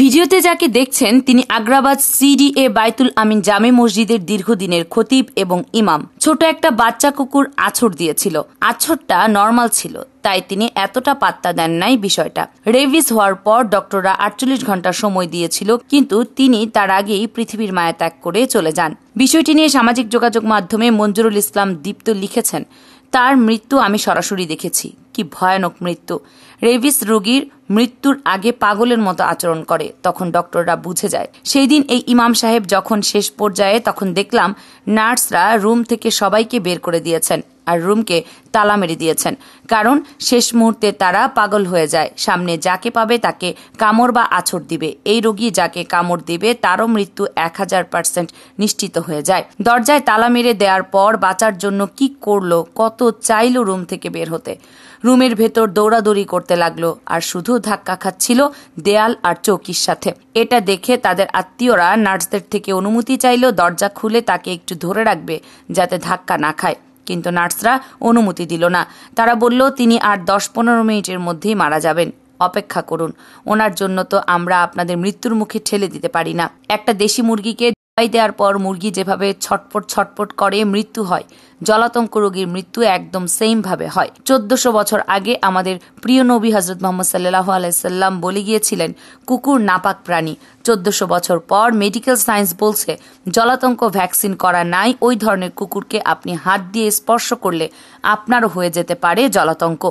ভিডিওতে যাকে দেখছেন তিনি আগ্রাবাদ সিডিএ বাইতুল আমিন জামে মসজিদের দীর্ঘদিনের খতিব এবং ইমাম ছোট একটা বাচ্চা কুকুর আছড় দিয়েছিল আছড়টা নর্মাল ছিল তাই তিনি এতটা পাত্তা দেন নাই বিষয়টা রেভিস হওয়ার পর ডক্টররা আটচল্লিশ ঘন্টা সময় দিয়েছিল কিন্তু তিনি তার আগেই পৃথিবীর মায়া ত্যাগ করে চলে যান বিষয়টি নিয়ে সামাজিক যোগাযোগ মাধ্যমে মঞ্জুরুল ইসলাম দীপ্ত লিখেছেন তার মৃত্যু আমি সরাসরি দেখেছি কি ভয়ানক মৃত্যু রেভিস রোগীর মৃত্যুর আগে পাগলের মতো আচরণ করে তখন ডক্টররা বুঝে যায় সেই দিন এই ইমাম সাহেব যখন শেষ পর্যায়ে তখন দেখলাম নার্সরা রুম থেকে সবাইকে বের করে দিয়েছেন আর রুমকে তালা মেরে দিয়েছেন কারণ শেষ মুহূর্তে তারা পাগল হয়ে যায় সামনে যাকে পাবে তাকে কামড় বা আছড় দিবে এই রোগী যাকে কামড় দিবে তারও মৃত্যু এক হাজার পার্সেন্ট নিশ্চিত হয়ে যায় দরজায় তালা মেরে দেওয়ার পর বাঁচার জন্য কি করলো কত চাইলো রুম থেকে বের হতে রুমের ভেতর দৌড়াদৌড়ি করতে লাগলো আর শুধু ধাক্কা খাচ্ছিল দেয়াল আর চৌকির সাথে এটা দেখে তাদের আত্মীয়রা নার্সদের থেকে অনুমতি চাইল দরজা খুলে তাকে একটু ধরে রাখবে যাতে ধাক্কা না খায় কিন্তু নার্সরা অনুমতি দিল না তারা বলল তিনি আর দশ পনেরো মিনিটের মধ্যেই মারা যাবেন অপেক্ষা করুন ওনার জন্য তো আমরা আপনাদের মৃত্যুর মুখে ঠেলে দিতে পারি না একটা দেশি মুরগিকে জবাই দেওয়ার পর মুরগি যেভাবে ছটপট ছটপট করে মৃত্যু হয় জলাতঙ্ক রোগীর মৃত্যু একদম সেমভাবে হয় চোদ্দশো বছর আগে আমাদের প্রিয় নবী হজরত মোহাম্মদ সাল্লাহ আলাইসাল্লাম বলে গিয়েছিলেন কুকুর নাপাক প্রাণী চোদ্দশো বছর পর মেডিকেল সায়েন্স বলছে জলাতঙ্ক ভ্যাকসিন করা নাই ওই ধরনের কুকুরকে আপনি হাত দিয়ে স্পর্শ করলে আপনারও হয়ে যেতে পারে জলাতঙ্ক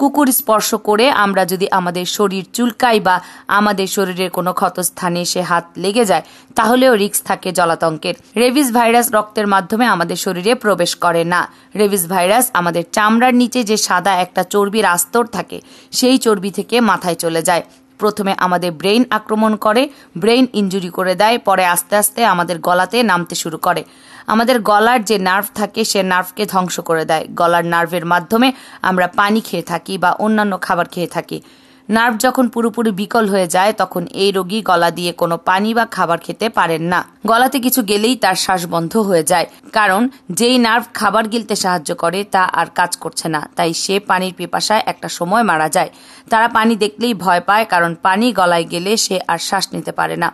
কুকুর স্পর্শ করে আমরা যদি আমাদের শরীর চুলকাই বা আমাদের শরীরের কোনো ক্ষতস্থানে সে হাত লেগে যায় তাহলেও রিক্স থাকে জলাতঙ্কের রেভিস ভাইরাস রক্তের মাধ্যমে আমাদের শরীরে প্রবেশ করে না রেভিস ভাইরাস আমাদের চামড়ার নিচে যে সাদা একটা চর্বির আস্তর থাকে সেই চর্বি থেকে মাথায় চলে যায় প্রথমে আমাদের ব্রেইন আক্রমণ করে ব্রেইন ইঞ্জুরি করে দেয় পরে আস্তে আস্তে আমাদের গলাতে নামতে শুরু করে আমাদের গলার যে নার্ভ থাকে সে নার্ভকে ধ্বংস করে দেয় গলার নার্ভের মাধ্যমে আমরা পানি খেয়ে থাকি বা অন্যান্য খাবার খেয়ে থাকি নার্ভ যখন পুরোপুরি বিকল হয়ে যায় তখন এই রোগী গলা দিয়ে কোনো পানি বা খাবার খেতে পারেন না গলাতে কিছু গেলেই তার শ্বাস বন্ধ হয়ে যায় কারণ যেই নার্ভ খাবার গিলতে সাহায্য করে তা আর কাজ করছে না তাই সে পানির পিপাসায় একটা সময় মারা যায় তারা পানি দেখলেই ভয় পায় কারণ পানি গলায় গেলে সে আর শ্বাস নিতে পারে না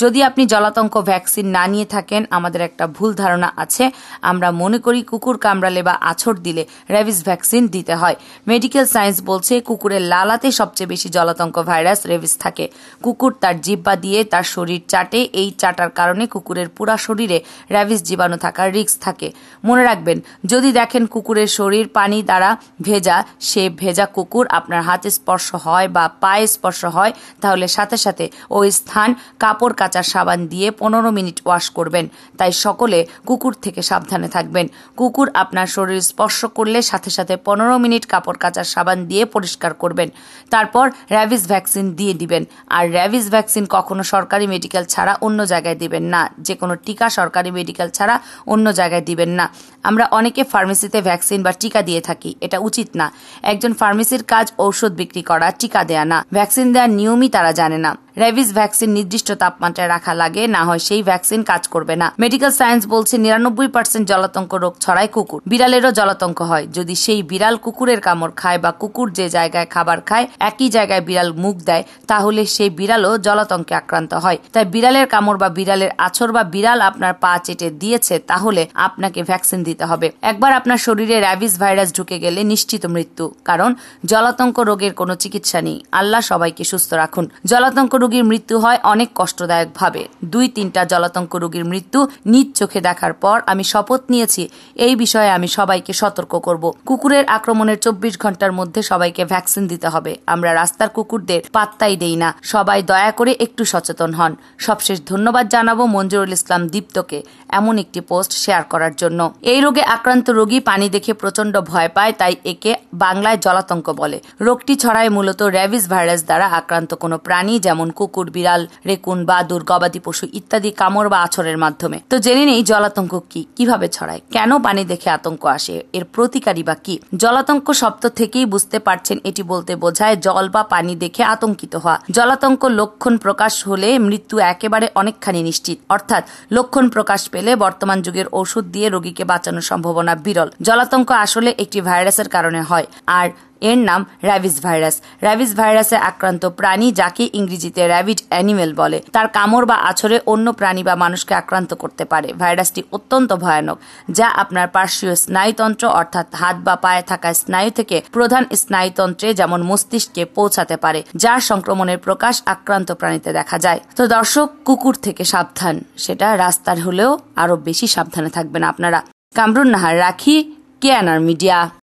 যদি আপনি জলাতঙ্ক ভ্যাকসিন না নিয়ে থাকেন আমাদের একটা ভুল ধারণা আছে আমরা মনে করি কুকুর কামড়ালে বা আছড় দিলে রেভিস ভ্যাকসিন দিতে হয় মেডিকেল সায়েন্স বলছে কুকুরের লালাতে সবচেয়ে বেশি জলাতঙ্ক ভাইরাস রেভিস থাকে কুকুর তার জিব্বা দিয়ে তার শরীর চাটে এই চাটার কারণে কুকুরের পুরা শরীরে রেভিস জীবাণু থাকার রিক্স থাকে মনে রাখবেন যদি দেখেন কুকুরের শরীর পানি দ্বারা ভেজা সে ভেজা কুকুর আপনার হাতে স্পর্শ হয় বা পায়ে স্পর্শ হয় তাহলে সাথে সাথে ওই স্থান কাপড় কাঁচা সাবান দিয়ে পনেরো মিনিট ওয়াশ করবেন তাই সকলে কুকুর থেকে সাবধানে থাকবেন কুকুর আপনার শরীর স্পর্শ করলে সাথে সাথে পনেরো মিনিট কাপড় কাঁচা সাবান দিয়ে পরিষ্কার করবেন তারপর র্যাবিস ভ্যাকসিন দিয়ে দিবেন আর র্যাবিস ভ্যাকসিন কখনো সরকারি মেডিকেল ছাড়া অন্য জায়গায় দিবেন না যে কোনো টিকা সরকারি মেডিকেল ছাড়া অন্য জায়গায় দিবেন না আমরা অনেকে ফার্মেসিতে ভ্যাকসিন বা টিকা দিয়ে থাকি এটা উচিত না একজন ফার্মেসির কাজ ঔষধ বিক্রি করা টিকা দেয়া না ভ্যাকসিন দেওয়ার নিয়মই তারা জানে না রেবিস ভ্যাকসিন নির্দিষ্ট তাপমাত্রায় রাখা লাগে না হয় সেই ভ্যাকসিন কাজ করবে না মেডিকেল সায়েন্স বলছে নিরানব্বই পার্সেন্ট জলাতঙ্ক রোগ ছড়ায় কুকুর বিড়ালেরও জলাতঙ্ক হয় যদি সেই বিড়াল কুকুরের কামড় খায় বা কুকুর যে জায়গায় খাবার খায় একই জায়গায় বিড়াল মুখ দেয় তাহলে সেই বিড়ালও জলাতঙ্কে আক্রান্ত হয় তাই বিড়ালের কামড় বা বিড়ালের আছর বা বিড়াল আপনার পা চেটে দিয়েছে তাহলে আপনাকে ভ্যাকসিন দিতে হবে একবার আপনার শরীরে র্যাবিস ভাইরাস ঢুকে গেলে নিশ্চিত মৃত্যু কারণ জলাতঙ্ক রোগের কোনো চিকিৎসা নেই আল্লাহ সবাইকে সুস্থ রাখুন জলাতঙ্ক রোগীর মৃত্যু হয় অনেক কষ্টদায়কভাবে দুই তিনটা জলাতঙ্ক রোগীর মৃত্যু নিজ চোখে দেখার পর আমি শপথ নিয়েছি এই বিষয়ে আমি সবাইকে সতর্ক করব কুকুরের আক্রমণের চব্বিশ ঘন্টার মধ্যে সবাইকে ভ্যাকসিন দিতে হবে আমরা রাস্তার কুকুরদের পাত্তাই দেই না সবাই দয়া করে একটু সচেতন হন সবশেষ ধন্যবাদ জানাবো মঞ্জুরুল ইসলাম দীপ্তকে এমন একটি পোস্ট শেয়ার করার জন্য এই রোগে আক্রান্ত রোগী পানি দেখে প্রচন্ড ভয় পায় তাই একে বাংলায় জলাতঙ্ক বলে রোগটি ছড়ায় মূলত র্যাবিস ভাইরাস দ্বারা আক্রান্ত কোনো প্রাণী যেমন কুকুর বিড়াল রেকুন বাদুর গবাদি পশু ইত্যাদি কামড় বা আছরের মাধ্যমে তো জেনে নেই জলাতঙ্ক কি কিভাবে ছড়ায় কেন পানি দেখে আতঙ্ক আসে এর প্রতিকারী বা কি জলাতঙ্ক শব্দ থেকেই বুঝতে পারছেন এটি বলতে বোঝায় জল বা পানি দেখে আতঙ্কিত হওয়া জলাতঙ্ক লক্ষণ প্রকাশ হলে মৃত্যু একেবারে অনেকখানি নিশ্চিত অর্থাৎ লক্ষণ প্রকাশ পেলে বর্তমান যুগের ওষুধ দিয়ে রোগীকে বাঁচানোর সম্ভাবনা বিরল জলাতঙ্ক আসলে একটি ভাইরাসের কারণে হয় আর এর নাম র্যাভিস ভাইরাস র্যাভিস ভাইরাসে আক্রান্ত প্রাণী যাকে ইংরেজিতে র্যাভিড অ্যানিমেল বলে তার কামড় বা আছরে অন্য প্রাণী বা মানুষকে আক্রান্ত করতে পারে ভাইরাসটি অত্যন্ত ভয়ানক যা আপনার পার্শ্বীয় স্নায়ুতন্ত্র অর্থাৎ হাত বা পায়ে থাকা স্নায়ু থেকে প্রধান স্নায়ুতন্ত্রে যেমন মস্তিষ্কে পৌঁছাতে পারে যার সংক্রমণের প্রকাশ আক্রান্ত প্রাণীতে দেখা যায় তো দর্শক কুকুর থেকে সাবধান সেটা রাস্তার হলেও আরো বেশি সাবধানে থাকবেন আপনারা কামরুন নাহার রাখি কেয়ানার মিডিয়া